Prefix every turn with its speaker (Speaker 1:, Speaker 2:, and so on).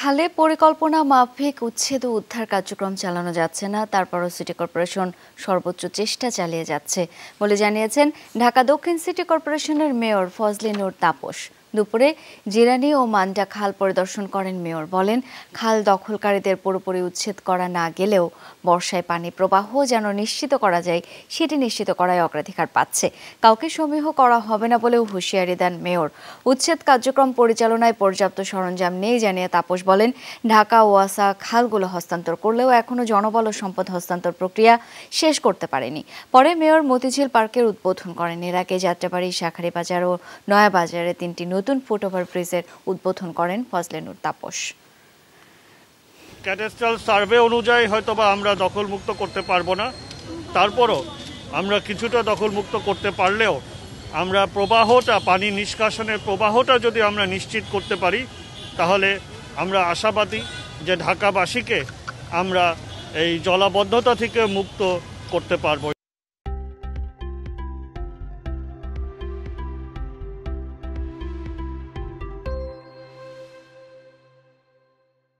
Speaker 1: খালে পরিকল্পনা মাফিক উচ্ছেদ ও উদ্ধার কার্যক্রম চালানো যাচ্ছে না তারপরও সিটি কর্পোরেশন সর্বোচ্চ চেষ্টা চালিয়ে যাচ্ছে বলে জানিয়েছেন ঢাকা দক্ষিণ সিটি কর্পোরেশনের মেয়র ফজলিনুর তাপস দুপুরে জিরানি ও মান্ডা খাল পরিদর্শন করেন মেয়র বলেন খাল দখলকারীদের পুরোপুরি উচ্ছেদ করা না গেলেও বর্ষায় পানি প্রবাহ যেন নিশ্চিত করা যায় সেটি নিশ্চিত করায় অগ্রাধিকার পাচ্ছে কাউকে সমীহ করা হবে না বলেও হুঁশিয়ারি দেন মেয়র উচ্ছেদ কার্যক্রম পরিচালনায় পর্যাপ্ত সরঞ্জাম নেই জানিয়ে তাপস বলেন ঢাকা ওয়াসা খালগুলো হস্তান্তর করলেও এখনও জনবল ও সম্পদ হস্তান্তর প্রক্রিয়া শেষ করতে পারেনি পরে মেয়র মতিঝিল পার্কের উদ্বোধন করেন এর আগে যাত্রাবাড়ি শাখারি বাজার ও নয়াবাজারে তিনটি নতুন ফুটওভার ব্রিজের উদ্বোধন করেন ফজলেনুর তাপস
Speaker 2: ক্যাডেস্ট্রাল সার্ভে অনুযায়ী হয়তোবা আমরা দখলমুক্ত করতে পারবো না তারপরও আমরা কিছুটা দখলমুক্ত করতে পারলেও আমরা প্রবাহটা পানি নিষ্কাশনের প্রবাহটা যদি আমরা নিশ্চিত করতে পারি তাহলে আমরা আশাবাদী যে ঢাকাবাসীকে আমরা এই জলাবদ্ধতা থেকে মুক্ত করতে পারবো